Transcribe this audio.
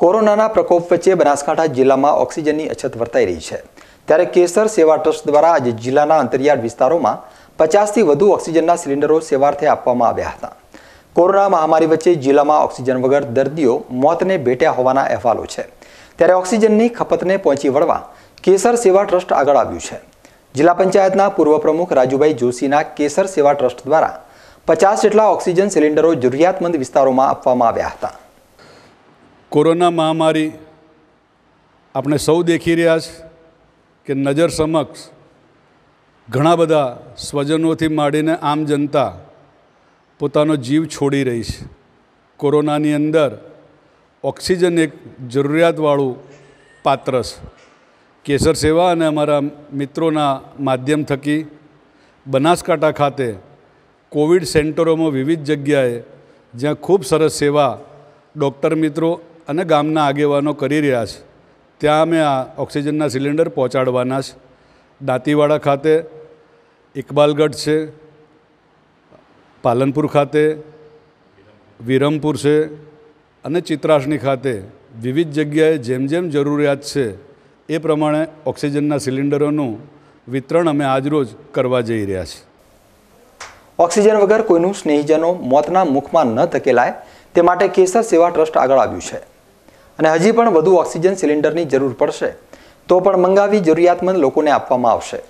કોરોનાના પ્રકોપ વચ્ચે બનાસકાંઠા જિલ્લામાં ઓક્સિજનની અછત વર્તાઈ રહી છે ત્યારે કેસર સેવા ટ્રસ્ટ દ્વારા આજે જિલ્લાના અંતરિયાળ વિસ્તારોમાં પચાસથી વધુ ઓક્સિજનના સિલિન્ડરો સેવાર્થે આપવામાં આવ્યા હતા કોરોના મહામારી વચ્ચે જિલ્લામાં ઓક્સિજન વગર દર્દીઓ મોતને ભેટ્યા હોવાના અહેવાલો છે ત્યારે ઓક્સિજનની ખપતને પહોંચી વળવા કેસર સેવા ટ્રસ્ટ આગળ આવ્યું છે જિલ્લા પંચાયતના પૂર્વ પ્રમુખ રાજુભાઈ જોશીના કેસર સેવા ટ્રસ્ટ દ્વારા પચાસ જેટલા ઓક્સિજન સિલિન્ડરો જરૂરિયાતમંદ વિસ્તારોમાં આપવામાં આવ્યા હતા કોરોના મહામારી આપણે સૌ દેખી રહ્યા છે કે નજર સમક્ષ ઘણા બધા સ્વજનોથી માંડીને આમ જનતા પોતાનો જીવ છોડી રહી છે કોરોનાની અંદર ઓક્સિજન એક જરૂરિયાતવાળું પાત્ર છે કેસર સેવા અને અમારા મિત્રોના માધ્યમ થકી બનાસકાંઠા ખાતે કોવિડ સેન્ટરોમાં વિવિધ જગ્યાએ જ્યાં ખૂબ સરસ સેવા ડૉક્ટર મિત્રો અને ગામના આગેવાનો કરી રહ્યા છે ત્યાં અમે આ ઓક્સિજનના સિલિન્ડર પહોંચાડવાના છે દાંતીવાડા ખાતે ઇકબાલગઢ છે પાલનપુર ખાતે વિરમપુર છે અને ચિત્રાસણી ખાતે વિવિધ જગ્યાએ જેમ જેમ જરૂરિયાત છે એ પ્રમાણે ઓક્સિજનના સિલિન્ડરોનું વિતરણ અમે આજરોજ કરવા જઈ રહ્યા છીએ ઓક્સિજન વગર કોઈનું સ્નેહીજનો મોતના મુખમાં ન ધકેલાય તે માટે કેસર સેવા ટ્રસ્ટ આગળ આવ્યું છે અને હજી પણ વધુ ઓક્સિજન સિલિન્ડરની જરૂર પડશે તો પણ મંગાવી જરૂરિયાતમંદ લોકોને આપવામાં આવશે